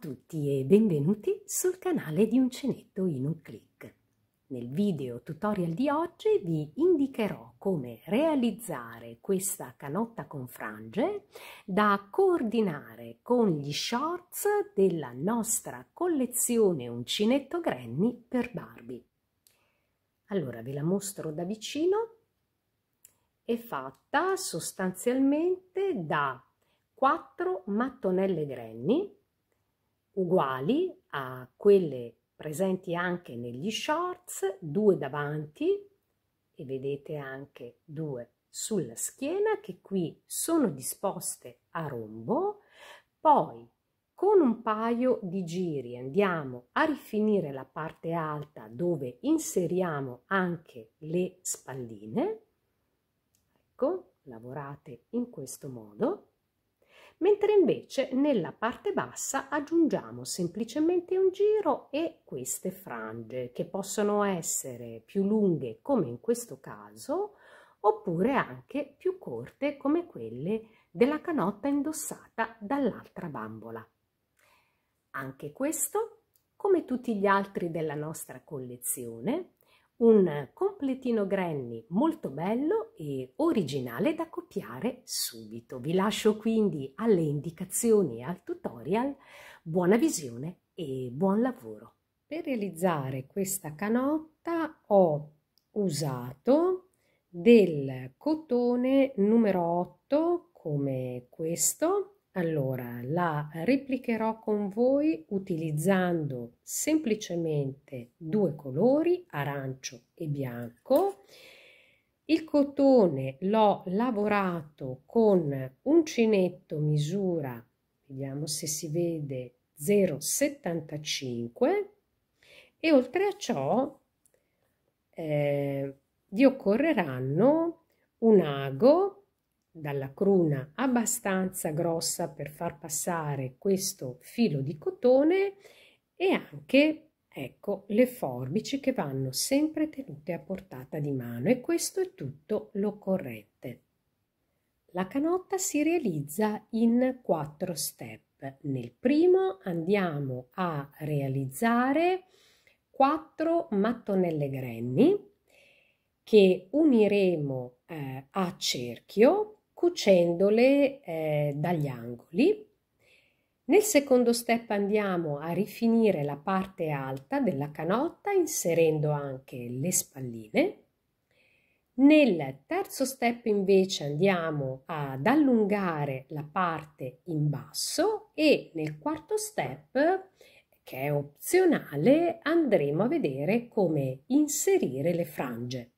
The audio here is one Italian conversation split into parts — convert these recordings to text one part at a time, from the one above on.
tutti e benvenuti sul canale di Uncinetto in un click. Nel video tutorial di oggi vi indicherò come realizzare questa canotta con frange da coordinare con gli shorts della nostra collezione Uncinetto Granny per Barbie. Allora ve la mostro da vicino. È fatta sostanzialmente da 4 mattonelle granny uguali a quelle presenti anche negli shorts, due davanti e vedete anche due sulla schiena che qui sono disposte a rombo, poi con un paio di giri andiamo a rifinire la parte alta dove inseriamo anche le spalline, ecco, lavorate in questo modo mentre invece nella parte bassa aggiungiamo semplicemente un giro e queste frange che possono essere più lunghe come in questo caso oppure anche più corte come quelle della canotta indossata dall'altra bambola. Anche questo, come tutti gli altri della nostra collezione, un completino granny molto bello e originale da copiare subito. Vi lascio quindi alle indicazioni e al tutorial. Buona visione e buon lavoro! Per realizzare questa canotta ho usato del cotone numero 8 come questo allora, la replicherò con voi utilizzando semplicemente due colori, arancio e bianco. Il cotone l'ho lavorato con uncinetto misura, vediamo se si vede, 0,75 e oltre a ciò eh, vi occorreranno un ago dalla cruna abbastanza grossa per far passare questo filo di cotone e anche ecco le forbici che vanno sempre tenute a portata di mano e questo è tutto l'occorrente. La canotta si realizza in quattro step. Nel primo andiamo a realizzare 4 mattonelle grenni che uniremo eh, a cerchio cucendole eh, dagli angoli. Nel secondo step andiamo a rifinire la parte alta della canotta inserendo anche le spalline. Nel terzo step invece andiamo ad allungare la parte in basso e nel quarto step, che è opzionale, andremo a vedere come inserire le frange.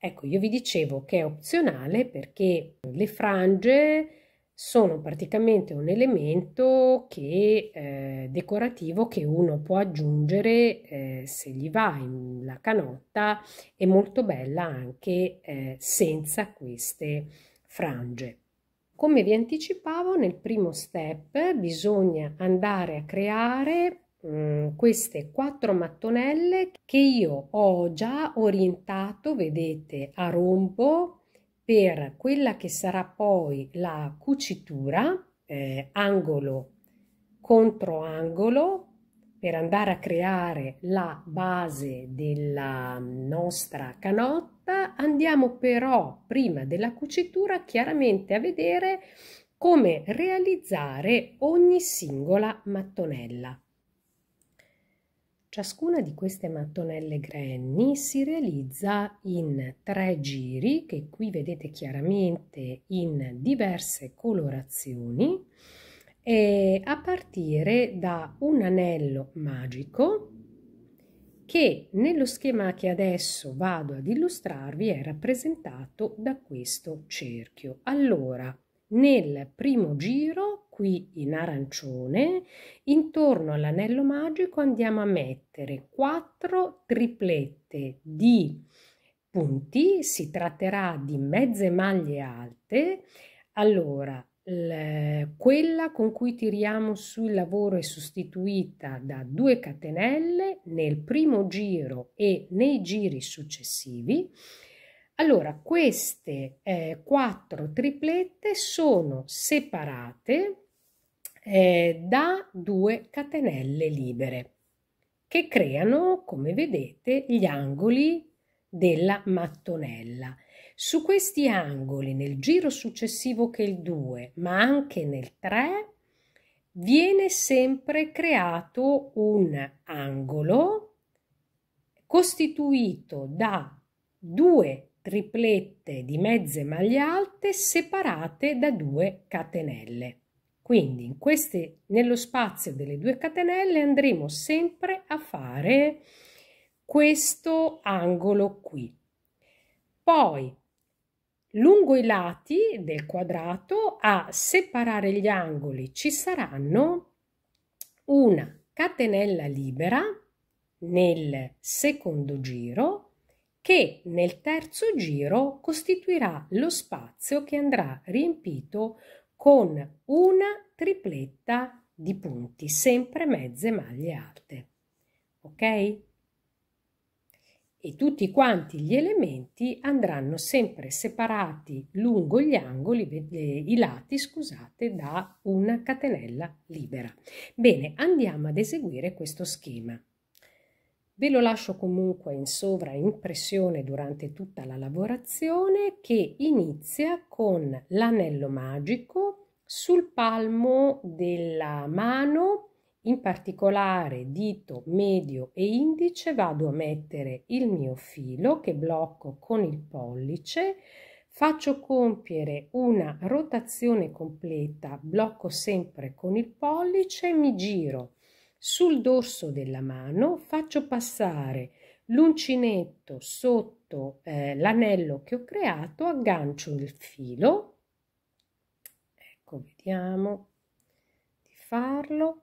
Ecco, io vi dicevo che è opzionale perché le frange sono praticamente un elemento che, eh, decorativo che uno può aggiungere eh, se gli va in, la canotta, è molto bella anche eh, senza queste frange. Come vi anticipavo, nel primo step bisogna andare a creare Mm, queste quattro mattonelle che io ho già orientato, vedete, a rombo per quella che sarà poi la cucitura, eh, angolo contro angolo, per andare a creare la base della nostra canotta andiamo però prima della cucitura chiaramente a vedere come realizzare ogni singola mattonella. Ciascuna di queste mattonelle granny si realizza in tre giri che qui vedete chiaramente in diverse colorazioni a partire da un anello magico che nello schema che adesso vado ad illustrarvi è rappresentato da questo cerchio. Allora, nel primo giro, qui in arancione, intorno all'anello magico andiamo a mettere 4 triplette di punti, si tratterà di mezze maglie alte. Allora, quella con cui tiriamo sul lavoro è sostituita da due catenelle nel primo giro e nei giri successivi allora, queste eh, quattro triplette sono separate eh, da due catenelle libere che creano, come vedete, gli angoli della mattonella. Su questi angoli, nel giro successivo che il 2, ma anche nel 3, viene sempre creato un angolo costituito da due triplette di mezze maglie alte separate da due catenelle. Quindi in queste, nello spazio delle due catenelle andremo sempre a fare questo angolo qui. Poi lungo i lati del quadrato a separare gli angoli ci saranno una catenella libera nel secondo giro che nel terzo giro costituirà lo spazio che andrà riempito con una tripletta di punti, sempre mezze maglie alte. Ok? E tutti quanti gli elementi andranno sempre separati lungo gli angoli, eh, i lati, scusate, da una catenella libera. Bene, andiamo ad eseguire questo schema. Ve lo lascio comunque in sovraimpressione durante tutta la lavorazione che inizia con l'anello magico sul palmo della mano, in particolare dito medio e indice vado a mettere il mio filo che blocco con il pollice, faccio compiere una rotazione completa, blocco sempre con il pollice, mi giro sul dorso della mano faccio passare l'uncinetto sotto eh, l'anello che ho creato, aggancio il filo, ecco, vediamo di farlo,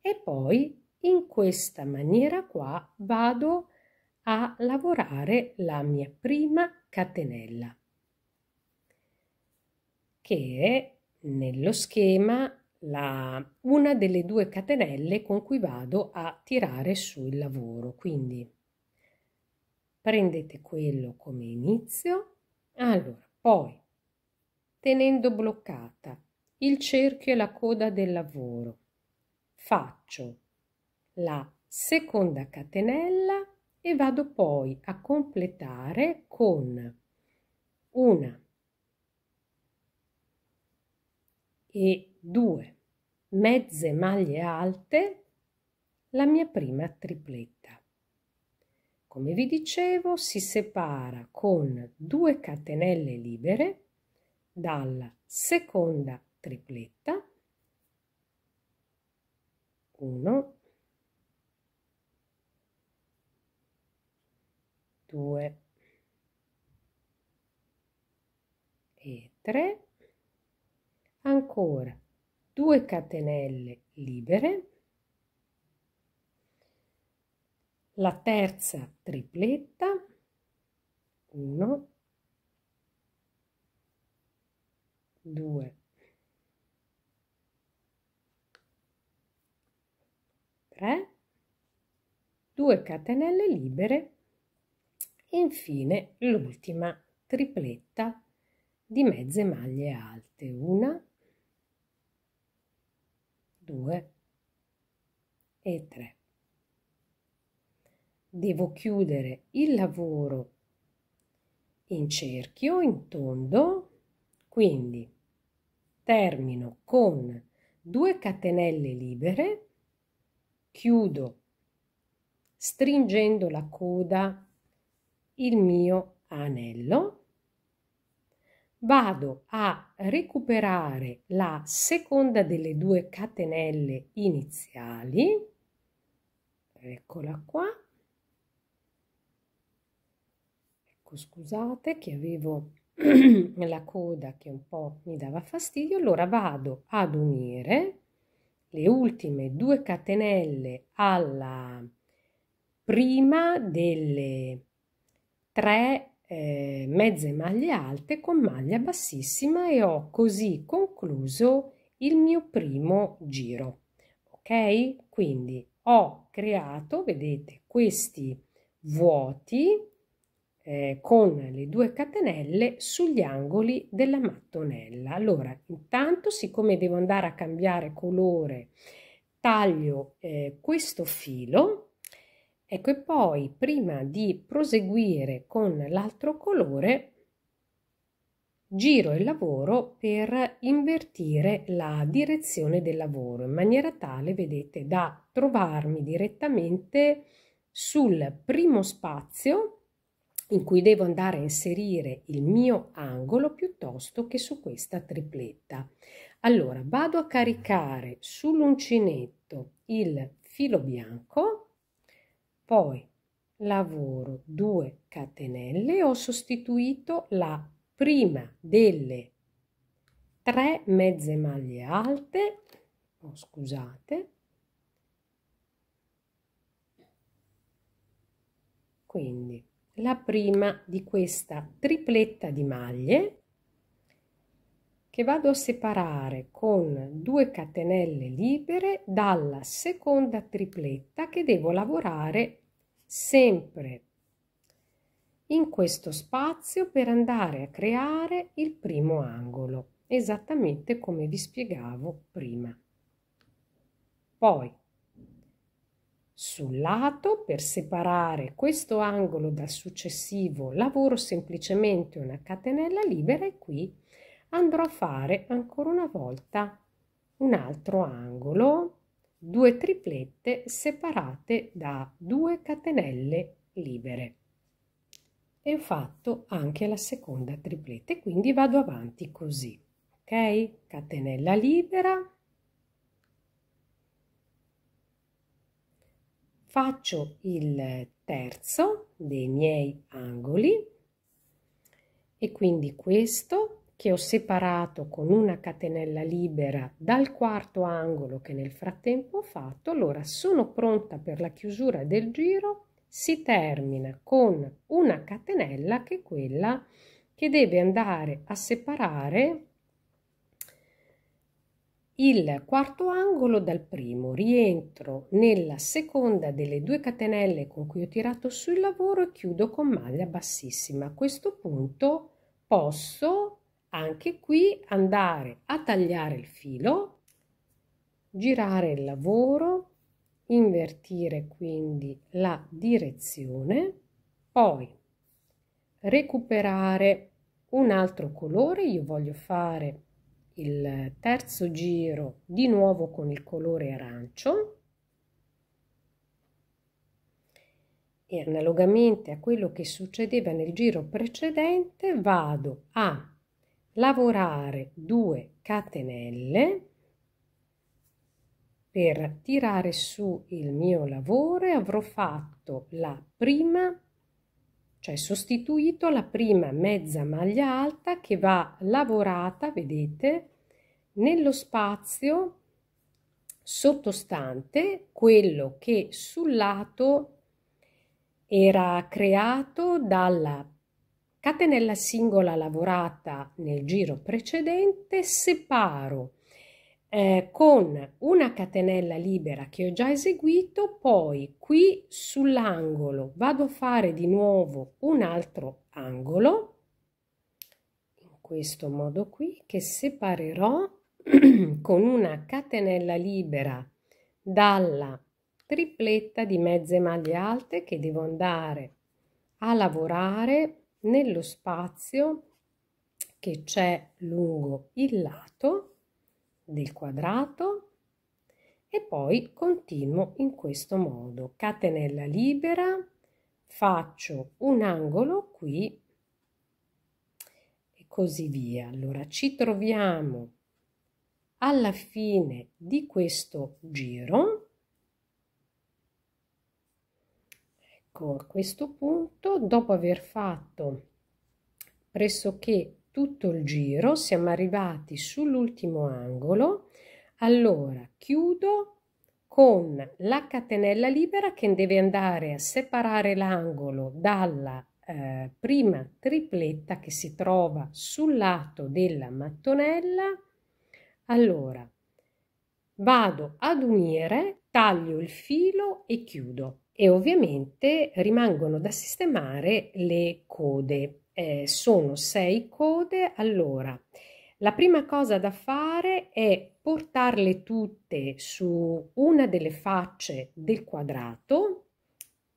e poi in questa maniera qua vado a lavorare la mia prima catenella, che è nello schema la, una delle due catenelle con cui vado a tirare su il lavoro. Quindi prendete quello come inizio, allora poi tenendo bloccata il cerchio e la coda del lavoro faccio la seconda catenella e vado poi a completare con una e due mezze maglie alte la mia prima tripletta. Come vi dicevo, si separa con due catenelle libere dalla seconda tripletta 1 2 e 3 ancora 2 catenelle libere, la terza tripletta, 1, 2, 3, 2 catenelle libere e infine l'ultima tripletta di mezze maglie alte, 1, e 3. Devo chiudere il lavoro in cerchio, in tondo, quindi termino con 2 catenelle libere, chiudo stringendo la coda il mio anello, vado a recuperare la seconda delle due catenelle iniziali eccola qua ecco scusate che avevo la coda che un po' mi dava fastidio allora vado ad unire le ultime due catenelle alla prima delle tre eh, mezze maglie alte con maglia bassissima e ho così concluso il mio primo giro ok quindi ho creato, vedete, questi vuoti eh, con le due catenelle sugli angoli della mattonella. Allora, intanto, siccome devo andare a cambiare colore, taglio eh, questo filo, Ecco, e poi prima di proseguire con l'altro colore, giro il lavoro per invertire la direzione del lavoro in maniera tale, vedete, da trovarmi direttamente sul primo spazio in cui devo andare a inserire il mio angolo piuttosto che su questa tripletta. Allora vado a caricare sull'uncinetto il filo bianco, poi lavoro 2 catenelle ho sostituito la prima delle tre mezze maglie alte, oh, scusate, quindi la prima di questa tripletta di maglie che vado a separare con due catenelle libere dalla seconda tripletta che devo lavorare sempre in questo spazio per andare a creare il primo angolo, esattamente come vi spiegavo prima. Poi sul lato per separare questo angolo dal successivo lavoro semplicemente una catenella libera e qui andrò a fare ancora una volta un altro angolo due triplette separate da due catenelle libere e ho fatto anche la seconda tripletta e quindi vado avanti così ok catenella libera faccio il terzo dei miei angoli e quindi questo che ho separato con una catenella libera dal quarto angolo che nel frattempo ho fatto allora sono pronta per la chiusura del giro si termina con una catenella che è quella che deve andare a separare il quarto angolo dal primo, rientro nella seconda delle due catenelle con cui ho tirato sul lavoro e chiudo con maglia bassissima. A questo punto posso anche qui andare a tagliare il filo, girare il lavoro, invertire quindi la direzione, poi recuperare un altro colore, io voglio fare il terzo giro di nuovo con il colore arancio e analogamente a quello che succedeva nel giro precedente vado a lavorare 2 catenelle per tirare su il mio lavoro avrò fatto la prima, cioè sostituito la prima mezza maglia alta che va lavorata, vedete, nello spazio sottostante quello che sul lato era creato dalla catenella singola lavorata nel giro precedente, separo eh, con una catenella libera che ho già eseguito, poi qui sull'angolo vado a fare di nuovo un altro angolo, in questo modo qui, che separerò con una catenella libera dalla tripletta di mezze maglie alte che devo andare a lavorare nello spazio che c'è lungo il lato del quadrato e poi continuo in questo modo catenella libera faccio un angolo qui e così via allora ci troviamo alla fine di questo giro ecco a questo punto dopo aver fatto pressoché tutto il giro, siamo arrivati sull'ultimo angolo, allora chiudo con la catenella libera che deve andare a separare l'angolo dalla eh, prima tripletta che si trova sul lato della mattonella. Allora, vado ad unire, taglio il filo e chiudo e ovviamente rimangono da sistemare le code eh, sono sei code, allora la prima cosa da fare è portarle tutte su una delle facce del quadrato,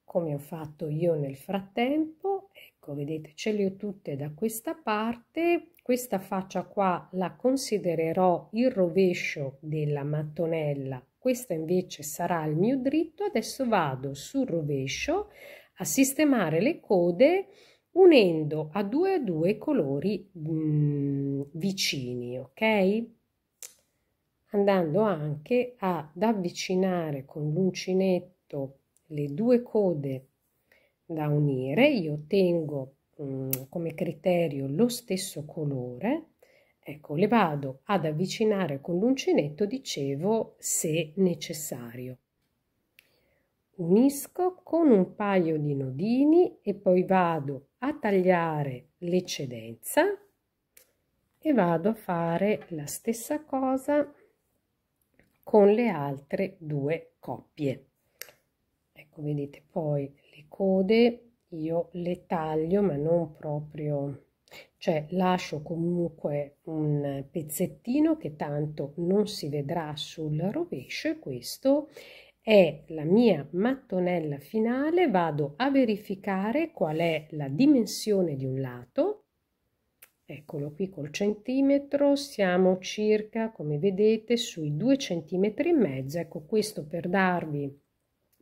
come ho fatto io nel frattempo, ecco vedete ce le ho tutte da questa parte, questa faccia qua la considererò il rovescio della mattonella, questa invece sarà il mio dritto, adesso vado sul rovescio a sistemare le code unendo a due a due colori mh, mm, vicini, ok? Andando anche ad avvicinare con l'uncinetto le due code da unire, io tengo mh, mm, come criterio lo stesso colore, ecco, le vado ad avvicinare con l'uncinetto, dicevo, se necessario. Unisco con un paio di nodini e poi vado a tagliare l'eccedenza e vado a fare la stessa cosa con le altre due coppie ecco vedete poi le code io le taglio ma non proprio cioè lascio comunque un pezzettino che tanto non si vedrà sul rovescio e questo è la mia mattonella finale, vado a verificare qual è la dimensione di un lato, eccolo qui col centimetro, siamo circa, come vedete, sui due centimetri e mezzo, ecco questo per darvi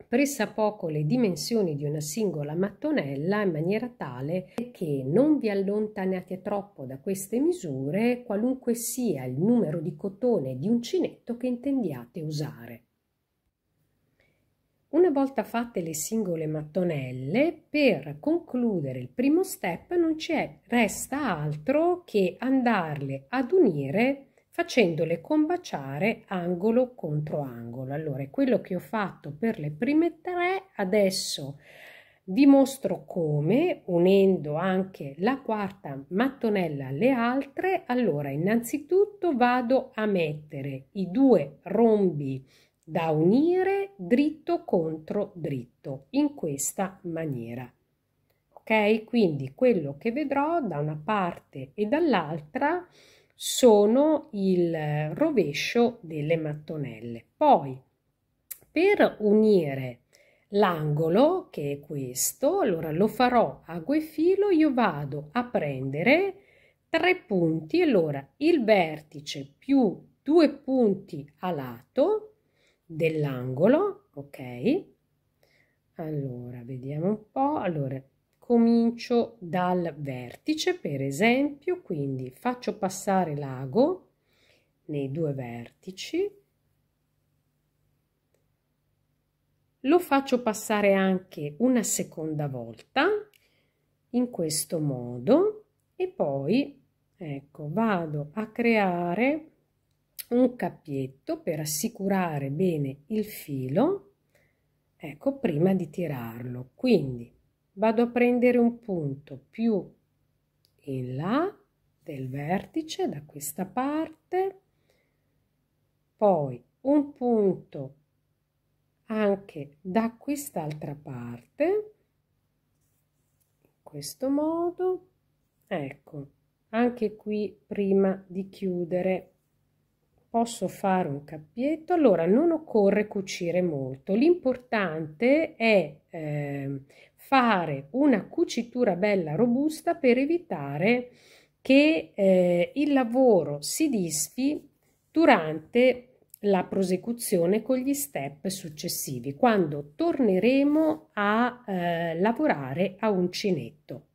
pressa poco le dimensioni di una singola mattonella in maniera tale che non vi allontanate troppo da queste misure qualunque sia il numero di cotone di uncinetto che intendiate usare. Una volta fatte le singole mattonelle, per concludere il primo step non ci resta altro che andarle ad unire facendole combaciare angolo contro angolo. Allora, quello che ho fatto per le prime tre, adesso vi mostro come, unendo anche la quarta mattonella alle altre, allora innanzitutto vado a mettere i due rombi da unire dritto contro dritto in questa maniera. Ok? Quindi quello che vedrò da una parte e dall'altra sono il rovescio delle mattonelle. Poi per unire l'angolo che è questo, allora lo farò a due filo, io vado a prendere tre punti, allora il vertice più due punti a lato dell'angolo, ok? Allora, vediamo un po'. Allora, comincio dal vertice, per esempio, quindi faccio passare l'ago nei due vertici. Lo faccio passare anche una seconda volta in questo modo e poi ecco, vado a creare un cappietto per assicurare bene il filo ecco prima di tirarlo quindi vado a prendere un punto più in là del vertice da questa parte poi un punto anche da quest'altra parte in questo modo ecco anche qui prima di chiudere posso fare un cappietto, allora non occorre cucire molto, l'importante è eh, fare una cucitura bella robusta per evitare che eh, il lavoro si disfi durante la prosecuzione con gli step successivi, quando torneremo a eh, lavorare a uncinetto.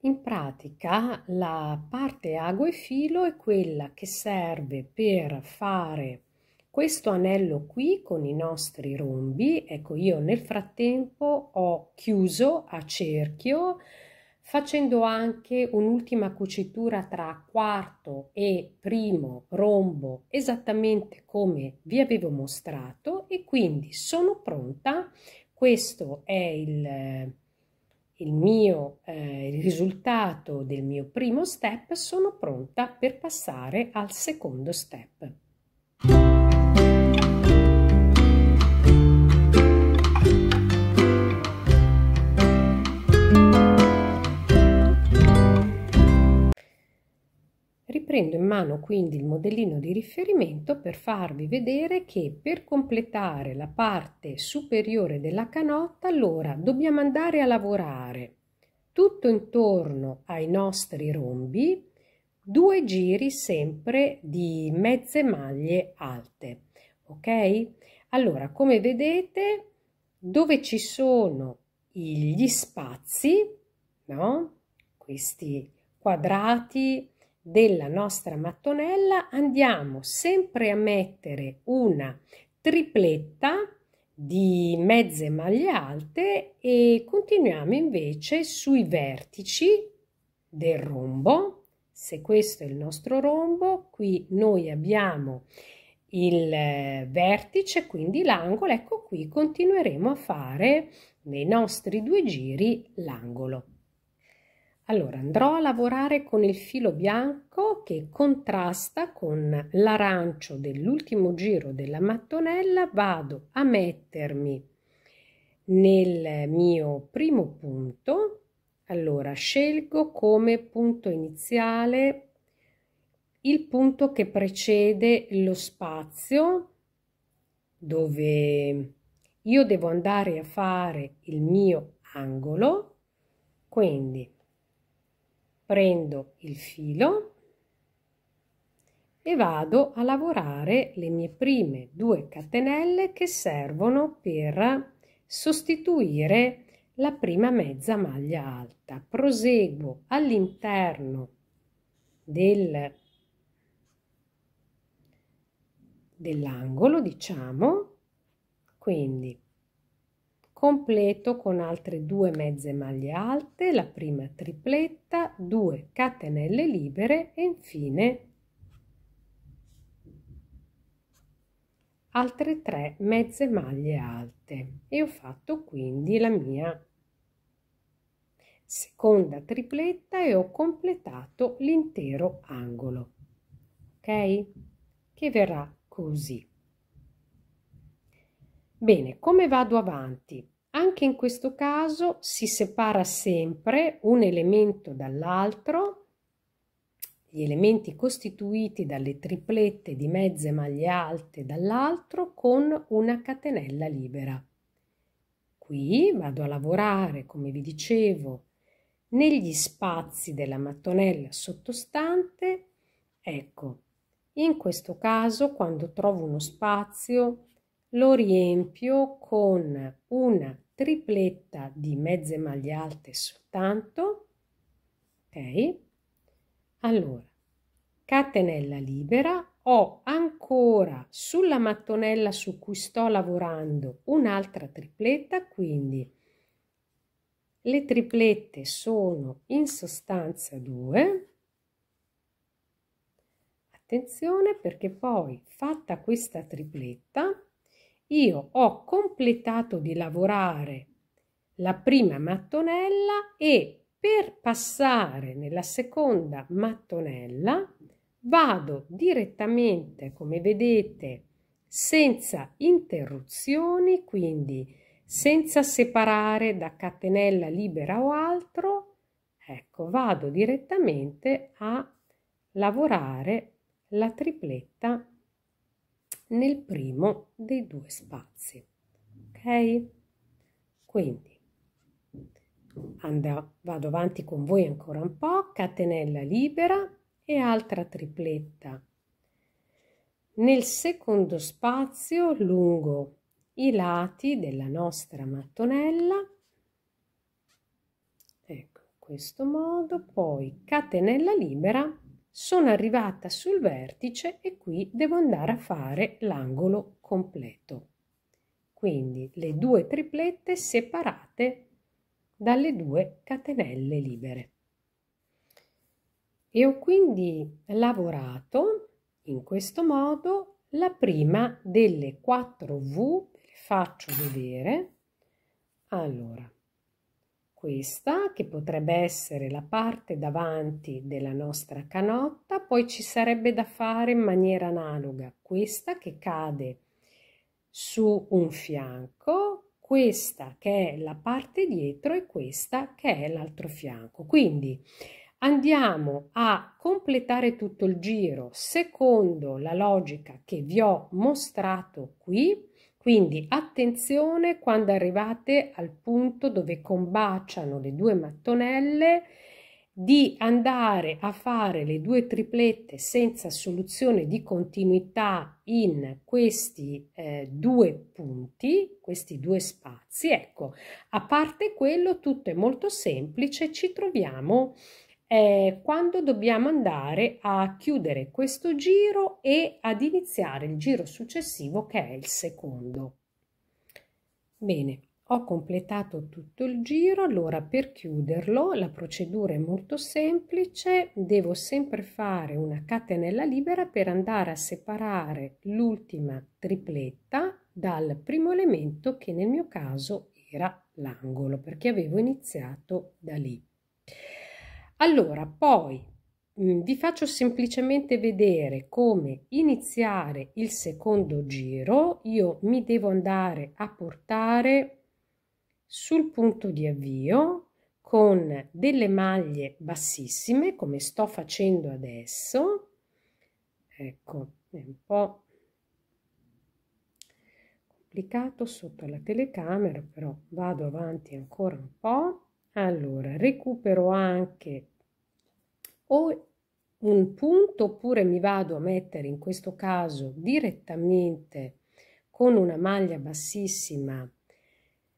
In pratica la parte ago e filo è quella che serve per fare questo anello qui con i nostri rombi. Ecco io nel frattempo ho chiuso a cerchio facendo anche un'ultima cucitura tra quarto e primo rombo esattamente come vi avevo mostrato e quindi sono pronta. Questo è il il mio eh, il risultato del mio primo step, sono pronta per passare al secondo step. prendo in mano quindi il modellino di riferimento per farvi vedere che per completare la parte superiore della canotta allora dobbiamo andare a lavorare tutto intorno ai nostri rombi due giri sempre di mezze maglie alte ok allora come vedete dove ci sono gli spazi no questi quadrati della nostra mattonella andiamo sempre a mettere una tripletta di mezze maglie alte e continuiamo invece sui vertici del rombo se questo è il nostro rombo qui noi abbiamo il eh, vertice quindi l'angolo ecco qui continueremo a fare nei nostri due giri l'angolo allora andrò a lavorare con il filo bianco che contrasta con l'arancio dell'ultimo giro della mattonella, vado a mettermi nel mio primo punto, allora scelgo come punto iniziale il punto che precede lo spazio dove io devo andare a fare il mio angolo, quindi prendo il filo e vado a lavorare le mie prime due catenelle che servono per sostituire la prima mezza maglia alta. Proseguo all'interno del, dell'angolo, diciamo, quindi completo con altre due mezze maglie alte, la prima tripletta, 2 catenelle libere e infine altre 3 mezze maglie alte e ho fatto quindi la mia seconda tripletta e ho completato l'intero angolo ok che verrà così Bene, come vado avanti? Anche in questo caso si separa sempre un elemento dall'altro, gli elementi costituiti dalle triplette di mezze maglie alte dall'altro con una catenella libera. Qui vado a lavorare, come vi dicevo, negli spazi della mattonella sottostante. Ecco, in questo caso quando trovo uno spazio lo riempio con una tripletta di mezze maglie alte soltanto ok allora catenella libera ho ancora sulla mattonella su cui sto lavorando un'altra tripletta quindi le triplette sono in sostanza due attenzione perché poi fatta questa tripletta io ho completato di lavorare la prima mattonella e per passare nella seconda mattonella vado direttamente, come vedete, senza interruzioni, quindi senza separare da catenella libera o altro, ecco, vado direttamente a lavorare la tripletta nel primo dei due spazi. Ok? Quindi andrò, vado avanti con voi ancora un po', catenella libera e altra tripletta. Nel secondo spazio lungo i lati della nostra mattonella, ecco in questo modo, poi catenella libera sono arrivata sul vertice e qui devo andare a fare l'angolo completo. Quindi le due triplette separate dalle due catenelle libere. E ho quindi lavorato in questo modo la prima delle 4 V, faccio vedere. Allora, questa che potrebbe essere la parte davanti della nostra canotta, poi ci sarebbe da fare in maniera analoga questa che cade su un fianco, questa che è la parte dietro e questa che è l'altro fianco. Quindi andiamo a completare tutto il giro secondo la logica che vi ho mostrato qui quindi attenzione quando arrivate al punto dove combaciano le due mattonelle di andare a fare le due triplette senza soluzione di continuità in questi eh, due punti, questi due spazi. Ecco, a parte quello tutto è molto semplice, ci troviamo eh, quando dobbiamo andare a chiudere questo giro e ad iniziare il giro successivo che è il secondo. Bene, ho completato tutto il giro, allora per chiuderlo la procedura è molto semplice, devo sempre fare una catenella libera per andare a separare l'ultima tripletta dal primo elemento che nel mio caso era l'angolo perché avevo iniziato da lì. Allora, poi mh, vi faccio semplicemente vedere come iniziare il secondo giro. Io mi devo andare a portare sul punto di avvio con delle maglie bassissime, come sto facendo adesso. Ecco, è un po' complicato sotto la telecamera, però vado avanti ancora un po'. Allora, recupero anche o un punto oppure mi vado a mettere in questo caso direttamente con una maglia bassissima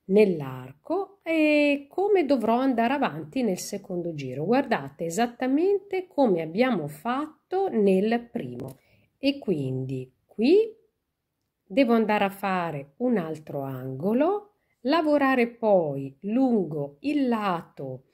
nell'arco e come dovrò andare avanti nel secondo giro. Guardate esattamente come abbiamo fatto nel primo e quindi qui devo andare a fare un altro angolo Lavorare poi lungo il lato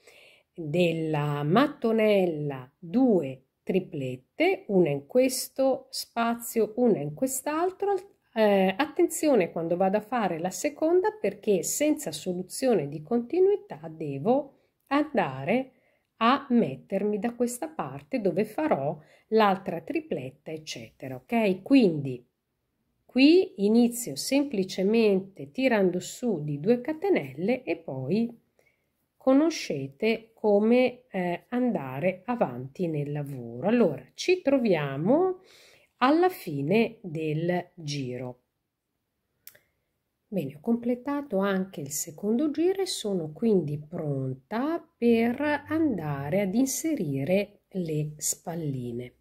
della mattonella due triplette, una in questo spazio, una in quest'altro. Eh, attenzione quando vado a fare la seconda perché senza soluzione di continuità devo andare a mettermi da questa parte dove farò l'altra tripletta, eccetera. Ok? Quindi Qui inizio semplicemente tirando su di 2 catenelle e poi conoscete come eh, andare avanti nel lavoro. Allora, ci troviamo alla fine del giro. Bene, ho completato anche il secondo giro e sono quindi pronta per andare ad inserire le spalline.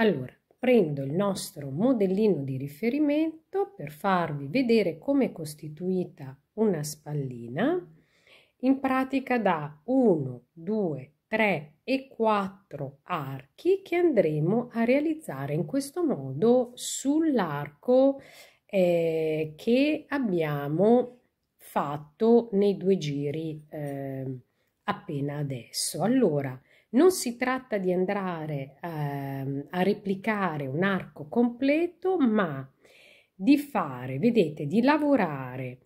Allora, prendo il nostro modellino di riferimento per farvi vedere come è costituita una spallina, in pratica da 1, 2, 3 e 4 archi che andremo a realizzare in questo modo sull'arco eh, che abbiamo fatto nei due giri eh, appena adesso. Allora, non si tratta di andare eh, a replicare un arco completo, ma di fare, vedete, di lavorare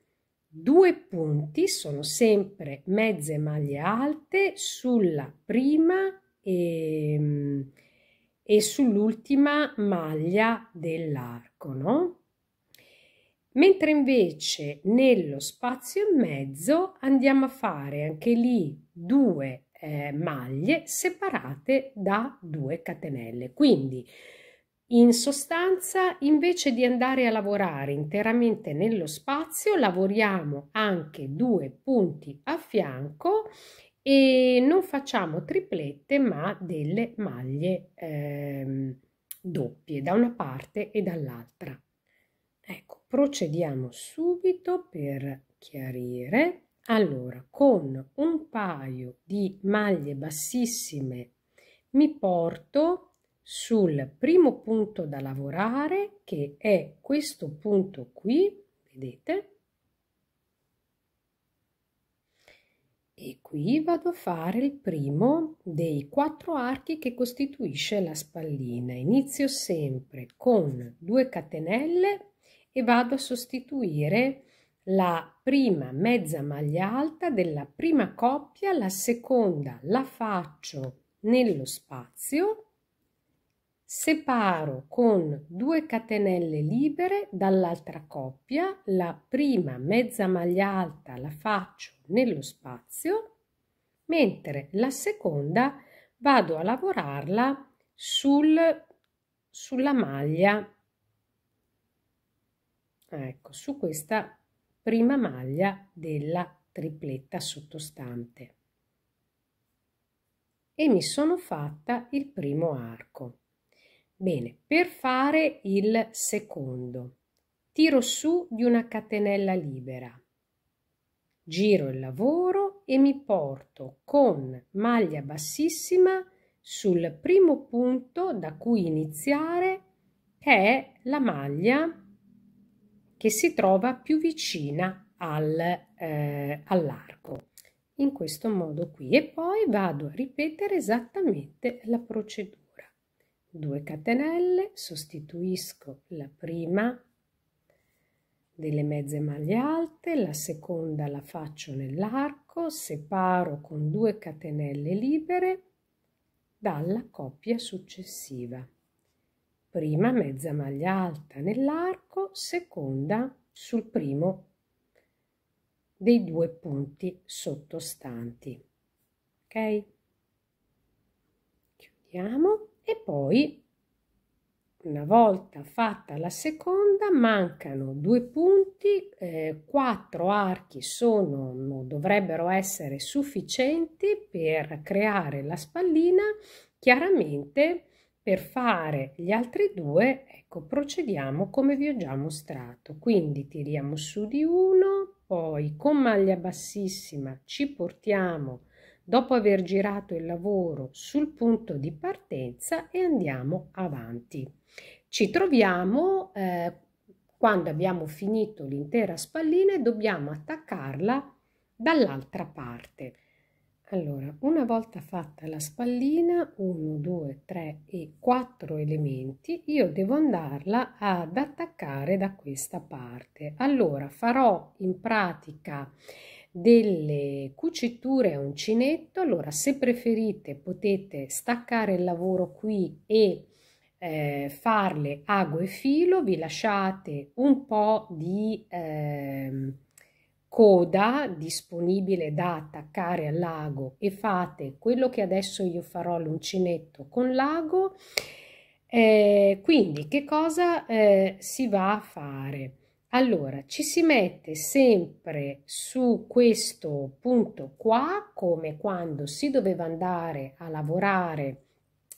due punti, sono sempre mezze maglie alte, sulla prima e, ehm, e sull'ultima maglia dell'arco, no? Mentre invece nello spazio in mezzo andiamo a fare anche lì due eh, maglie separate da due catenelle. Quindi in sostanza invece di andare a lavorare interamente nello spazio lavoriamo anche due punti a fianco e non facciamo triplette ma delle maglie eh, doppie da una parte e dall'altra. Ecco, procediamo subito per chiarire allora, con un paio di maglie bassissime mi porto sul primo punto da lavorare che è questo punto qui, vedete? E qui vado a fare il primo dei quattro archi che costituisce la spallina. Inizio sempre con due catenelle e vado a sostituire la prima mezza maglia alta della prima coppia, la seconda la faccio nello spazio, separo con due catenelle libere dall'altra coppia, la prima mezza maglia alta la faccio nello spazio, mentre la seconda vado a lavorarla sul, sulla maglia, ecco, su questa prima maglia della tripletta sottostante e mi sono fatta il primo arco. Bene, per fare il secondo, tiro su di una catenella libera, giro il lavoro e mi porto con maglia bassissima sul primo punto da cui iniziare che è la maglia che si trova più vicina al, eh, all'arco. In questo modo qui e poi vado a ripetere esattamente la procedura. 2 catenelle, sostituisco la prima delle mezze maglie alte, la seconda la faccio nell'arco, separo con 2 catenelle libere dalla coppia successiva prima mezza maglia alta nell'arco, seconda sul primo dei due punti sottostanti. Ok? Chiudiamo e poi una volta fatta la seconda mancano due punti, eh, quattro archi sono, dovrebbero essere sufficienti per creare la spallina chiaramente per fare gli altri due, ecco, procediamo come vi ho già mostrato. Quindi tiriamo su di uno, poi con maglia bassissima ci portiamo, dopo aver girato il lavoro, sul punto di partenza e andiamo avanti. Ci troviamo eh, quando abbiamo finito l'intera spallina e dobbiamo attaccarla dall'altra parte. Allora, una volta fatta la spallina, 1, 2, 3 e 4 elementi, io devo andarla ad attaccare da questa parte. Allora, farò in pratica delle cuciture a uncinetto. Allora, se preferite potete staccare il lavoro qui e eh, farle ago e filo, vi lasciate un po' di... Eh, coda disponibile da attaccare all'ago e fate quello che adesso io farò l'uncinetto con l'ago. Eh, quindi che cosa eh, si va a fare? Allora, ci si mette sempre su questo punto qua, come quando si doveva andare a lavorare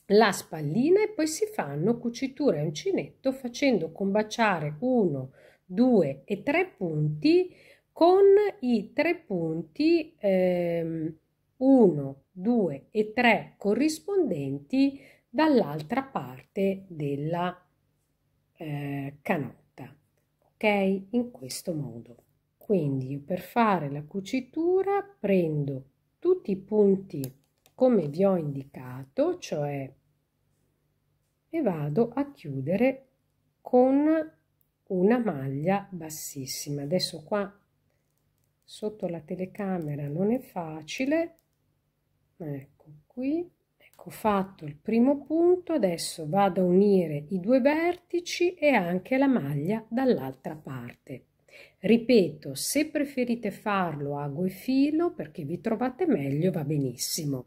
la spallina e poi si fanno cucitura e uncinetto facendo combaciare 1, 2 e 3 punti con i tre punti 1, ehm, 2 e 3 corrispondenti dall'altra parte della eh, canotta. Ok? In questo modo. Quindi per fare la cucitura prendo tutti i punti come vi ho indicato, cioè e vado a chiudere con una maglia bassissima. Adesso qua sotto la telecamera non è facile ecco qui ecco fatto il primo punto adesso vado a unire i due vertici e anche la maglia dall'altra parte ripeto se preferite farlo a gue filo perché vi trovate meglio va benissimo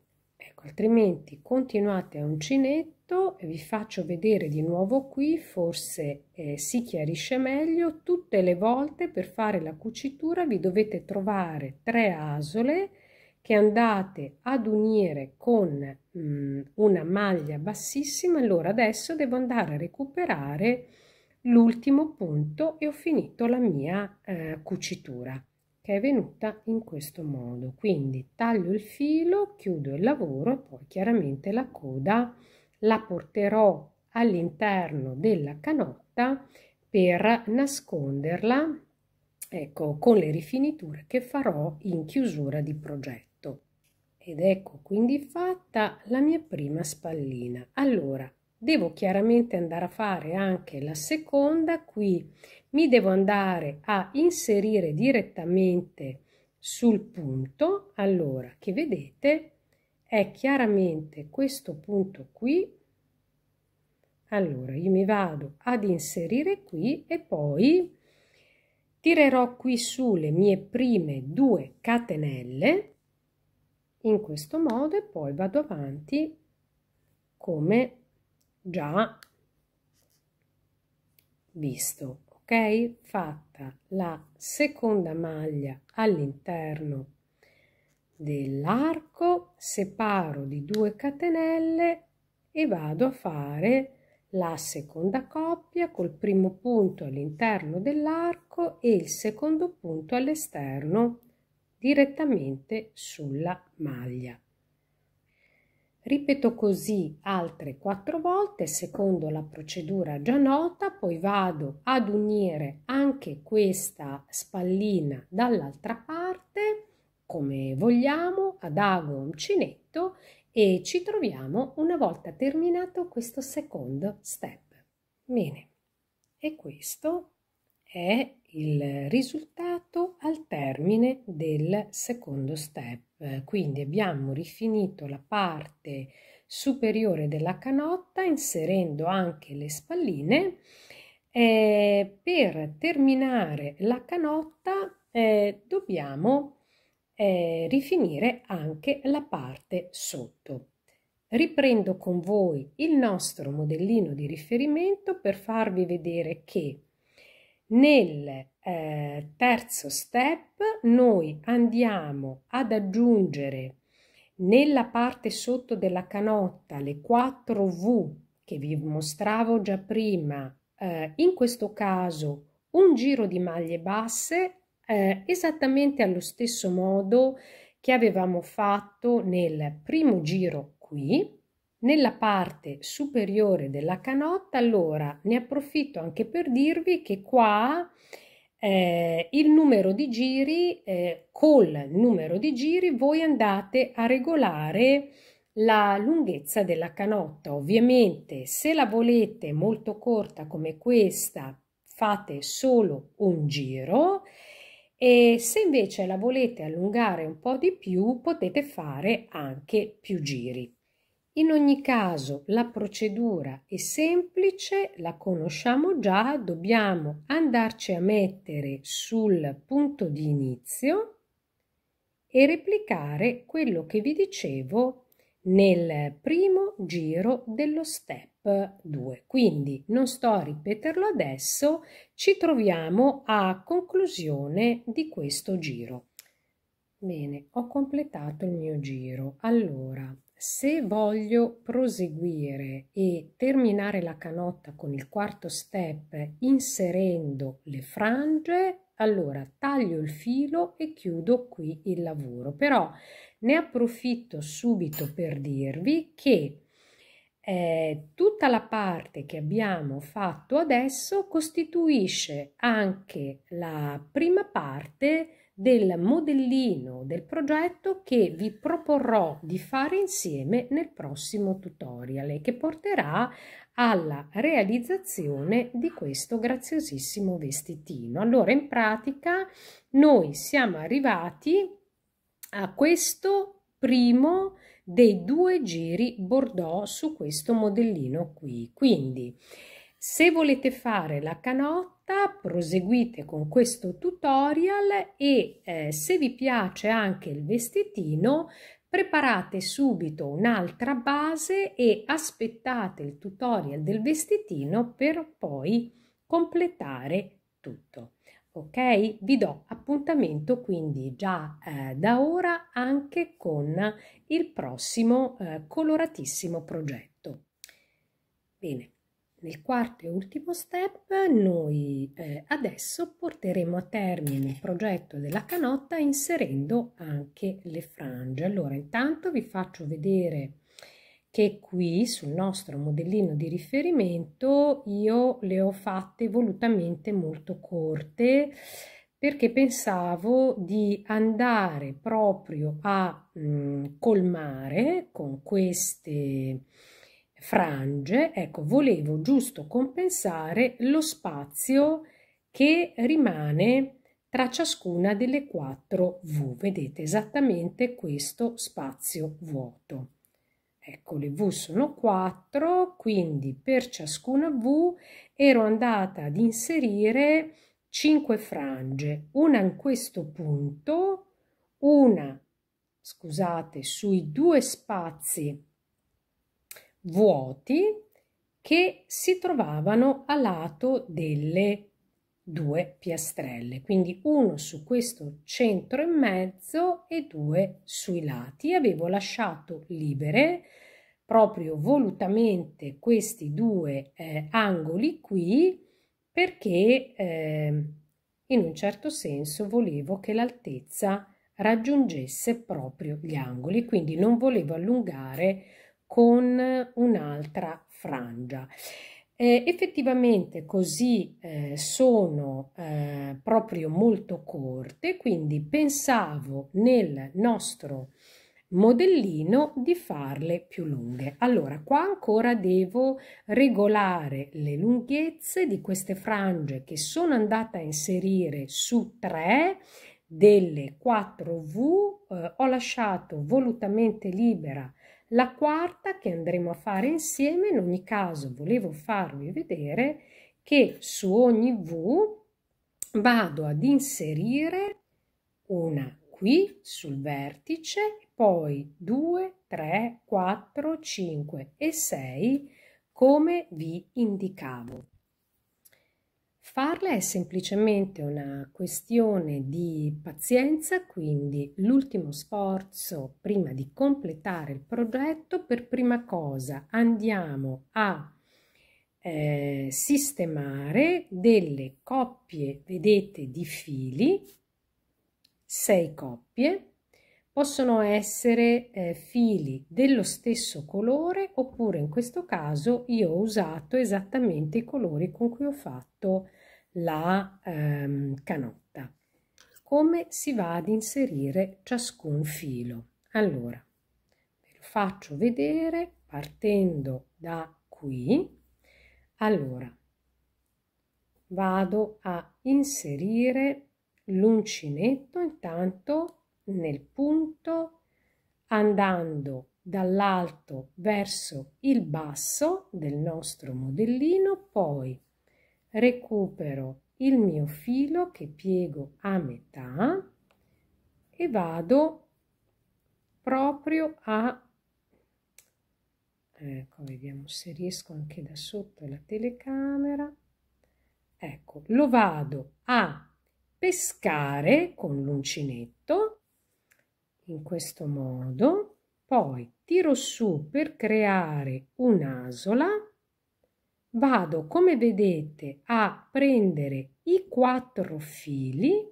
altrimenti continuate a uncinetto e vi faccio vedere di nuovo qui forse eh, si chiarisce meglio tutte le volte per fare la cucitura vi dovete trovare tre asole che andate ad unire con mh, mm, una maglia bassissima allora adesso devo andare a recuperare l'ultimo punto e ho finito la mia eh, cucitura che è venuta in questo modo. Quindi taglio il filo, chiudo il lavoro e poi chiaramente la coda la porterò all'interno della canotta per nasconderla ecco con le rifiniture che farò in chiusura di progetto ed ecco quindi fatta la mia prima spallina allora devo chiaramente andare a fare anche la seconda qui mi devo andare a inserire direttamente sul punto, allora che vedete è chiaramente questo punto qui. Allora io mi vado ad inserire qui e poi tirerò qui su le mie prime due catenelle in questo modo e poi vado avanti come già visto ok fatta la seconda maglia all'interno dell'arco separo di 2 catenelle e vado a fare la seconda coppia col primo punto all'interno dell'arco e il secondo punto all'esterno direttamente sulla maglia Ripeto così altre quattro volte secondo la procedura già nota, poi vado ad unire anche questa spallina dall'altra parte, come vogliamo, ad adago uncinetto e ci troviamo una volta terminato questo secondo step. Bene, e questo è il risultato al termine del secondo step. Quindi abbiamo rifinito la parte superiore della canotta inserendo anche le spalline eh, per terminare la canotta eh, dobbiamo eh, rifinire anche la parte sotto. Riprendo con voi il nostro modellino di riferimento per farvi vedere che nel eh, terzo step noi andiamo ad aggiungere nella parte sotto della canotta le 4 V che vi mostravo già prima, eh, in questo caso un giro di maglie basse eh, esattamente allo stesso modo che avevamo fatto nel primo giro qui. Nella parte superiore della canotta, allora ne approfitto anche per dirvi che qua eh, il numero di giri, eh, col numero di giri voi andate a regolare la lunghezza della canotta. Ovviamente se la volete molto corta come questa fate solo un giro e se invece la volete allungare un po' di più potete fare anche più giri. In ogni caso la procedura è semplice, la conosciamo già, dobbiamo andarci a mettere sul punto di inizio e replicare quello che vi dicevo nel primo giro dello step 2. Quindi non sto a ripeterlo adesso, ci troviamo a conclusione di questo giro. Bene, ho completato il mio giro. Allora, se voglio proseguire e terminare la canotta con il quarto step inserendo le frange, allora taglio il filo e chiudo qui il lavoro. Però ne approfitto subito per dirvi che eh, tutta la parte che abbiamo fatto adesso costituisce anche la prima parte del modellino del progetto che vi proporrò di fare insieme nel prossimo tutorial che porterà alla realizzazione di questo graziosissimo vestitino. Allora in pratica noi siamo arrivati a questo primo dei due giri Bordeaux su questo modellino qui. Quindi se volete fare la canotta proseguite con questo tutorial e eh, se vi piace anche il vestitino preparate subito un'altra base e aspettate il tutorial del vestitino per poi completare tutto. Ok? Vi do appuntamento quindi già eh, da ora anche con il prossimo eh, coloratissimo progetto. Bene. Nel quarto e ultimo step noi eh, adesso porteremo a termine il progetto della canotta inserendo anche le frange. Allora intanto vi faccio vedere che qui sul nostro modellino di riferimento io le ho fatte volutamente molto corte perché pensavo di andare proprio a mh, mm, colmare con queste frange, ecco, volevo giusto compensare lo spazio che rimane tra ciascuna delle quattro V. Vedete esattamente questo spazio vuoto. Ecco, le V sono 4, quindi per ciascuna V ero andata ad inserire 5 frange, una in questo punto, una, scusate, sui due spazi vuoti che si trovavano a lato delle due piastrelle, quindi uno su questo centro e mezzo e due sui lati. Avevo lasciato libere proprio volutamente questi due eh, angoli qui perché eh, in un certo senso volevo che l'altezza raggiungesse proprio gli angoli, quindi non volevo allungare con un'altra frangia. Eh, effettivamente così eh, sono eh, proprio molto corte, quindi pensavo nel nostro modellino di farle più lunghe. Allora, qua ancora devo regolare le lunghezze di queste frange che sono andata a inserire su 3 delle 4V, eh, ho lasciato volutamente libera la quarta che andremo a fare insieme, in ogni caso volevo farvi vedere che su ogni V vado ad inserire una qui sul vertice, poi 2, 3, 4, 5 e 6 come vi indicavo. Farla è semplicemente una questione di pazienza, quindi l'ultimo sforzo prima di completare il progetto, per prima cosa andiamo a eh, sistemare delle coppie, vedete, di fili, sei coppie, possono essere eh, fili dello stesso colore oppure in questo caso io ho usato esattamente i colori con cui ho fatto il la ehm, canotta. Come si va ad inserire ciascun filo? Allora, ve lo faccio vedere partendo da qui. Allora, vado a inserire l'uncinetto intanto nel punto andando dall'alto verso il basso del nostro modellino, poi recupero il mio filo che piego a metà e vado proprio a ecco vediamo se riesco anche da sotto la telecamera ecco lo vado a pescare con l'uncinetto in questo modo poi tiro su per creare un'asola vado come vedete a prendere i quattro fili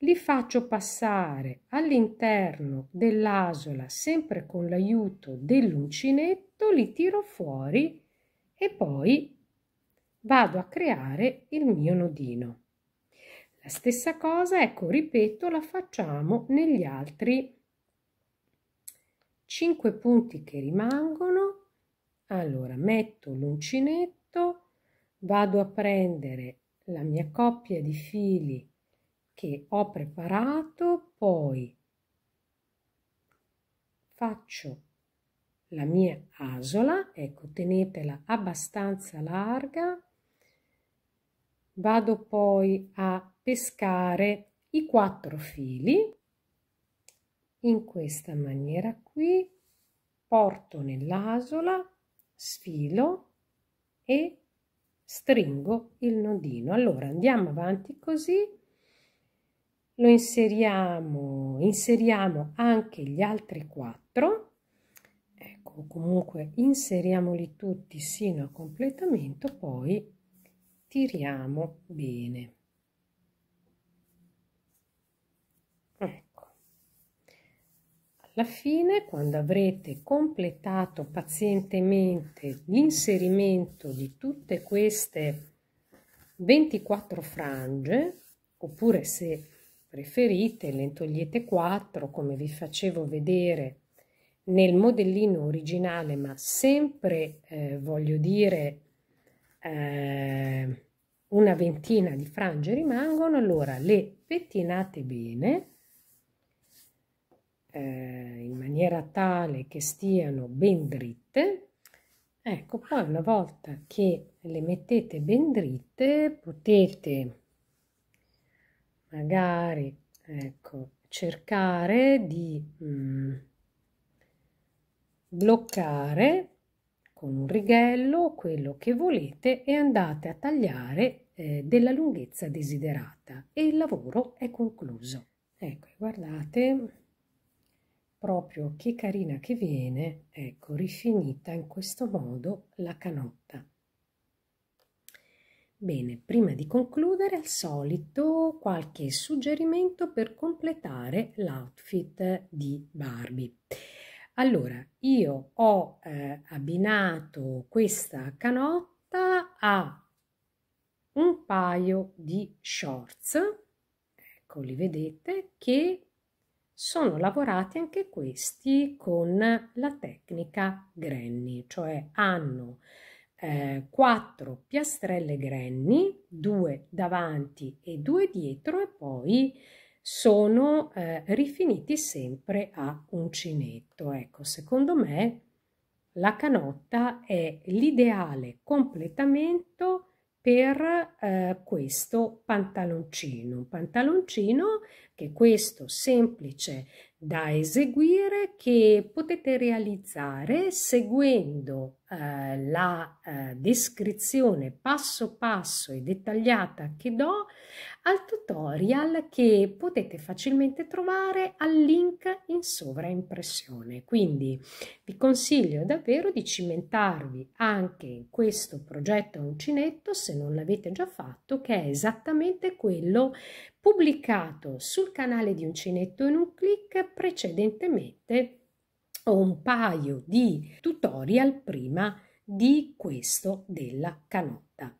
li faccio passare all'interno dell'asola sempre con l'aiuto dell'uncinetto li tiro fuori e poi vado a creare il mio nodino la stessa cosa ecco ripeto la facciamo negli altri 5 punti che rimangono allora, metto l'uncinetto, vado a prendere la mia coppia di fili che ho preparato, poi faccio la mia asola, ecco, tenetela abbastanza larga, vado poi a pescare i quattro fili in questa maniera qui, porto nell'asola, sfilo e stringo il nodino. Allora andiamo avanti così, lo inseriamo, inseriamo anche gli altri quattro, ecco comunque inseriamoli tutti sino a completamento, poi tiriamo bene. alla fine, quando avrete completato pazientemente l'inserimento di tutte queste 24 frange, oppure se preferite ne togliete 4 come vi facevo vedere nel modellino originale, ma sempre eh, voglio dire eh, una ventina di frange rimangono, allora le pettinate bene eh, in maniera tale che stiano ben dritte. Ecco, poi una volta che le mettete ben dritte potete magari ecco, cercare di mm, bloccare con un righello quello che volete e andate a tagliare eh, della lunghezza desiderata e il lavoro è concluso. Ecco, guardate, proprio che carina che viene, ecco, rifinita in questo modo la canotta. Bene, prima di concludere, al solito, qualche suggerimento per completare l'outfit di Barbie. Allora, io ho eh, abbinato questa canotta a un paio di shorts, ecco li vedete, che sono lavorati anche questi con la tecnica granny, cioè hanno eh, 4 piastrelle granny, due davanti e due dietro e poi sono eh, rifiniti sempre a uncinetto. Ecco, secondo me la canotta è l'ideale completamento per eh, questo pantaloncino, un pantaloncino che è questo semplice da eseguire che potete realizzare seguendo eh, la eh, descrizione passo passo e dettagliata che do al tutorial che potete facilmente trovare al link in sovraimpressione. Quindi vi consiglio davvero di cimentarvi anche in questo progetto uncinetto se non l'avete già fatto, che è esattamente quello pubblicato sul canale di Uncinetto in un clic precedentemente o un paio di tutorial prima di questo della canotta.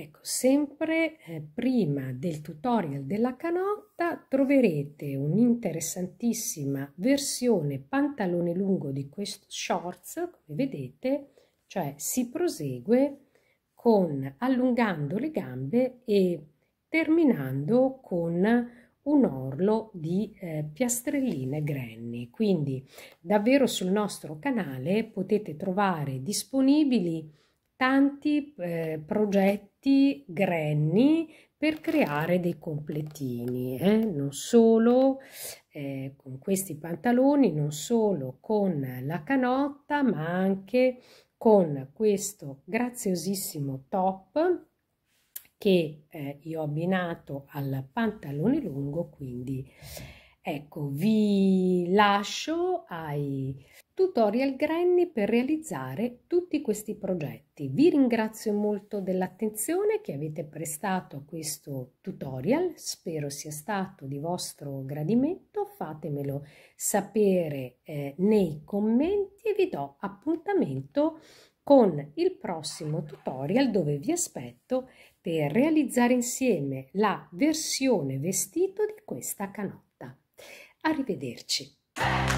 Ecco, sempre eh, prima del tutorial della canotta troverete un'interessantissima versione pantalone lungo di questo shorts, come vedete, cioè si prosegue con allungando le gambe e terminando con un orlo di eh, piastrelline granny. Quindi davvero sul nostro canale potete trovare disponibili tanti eh, progetti granny per creare dei completini, eh? non solo eh, con questi pantaloni, non solo con la canotta, ma anche con questo graziosissimo top che eh, io ho abbinato al pantalone lungo, quindi ecco, vi lascio ai tutorial Granny per realizzare tutti questi progetti. Vi ringrazio molto dell'attenzione che avete prestato a questo tutorial, spero sia stato di vostro gradimento, fatemelo sapere eh, nei commenti e vi do appuntamento con il prossimo tutorial dove vi aspetto per realizzare insieme la versione vestito di questa canotta. Arrivederci!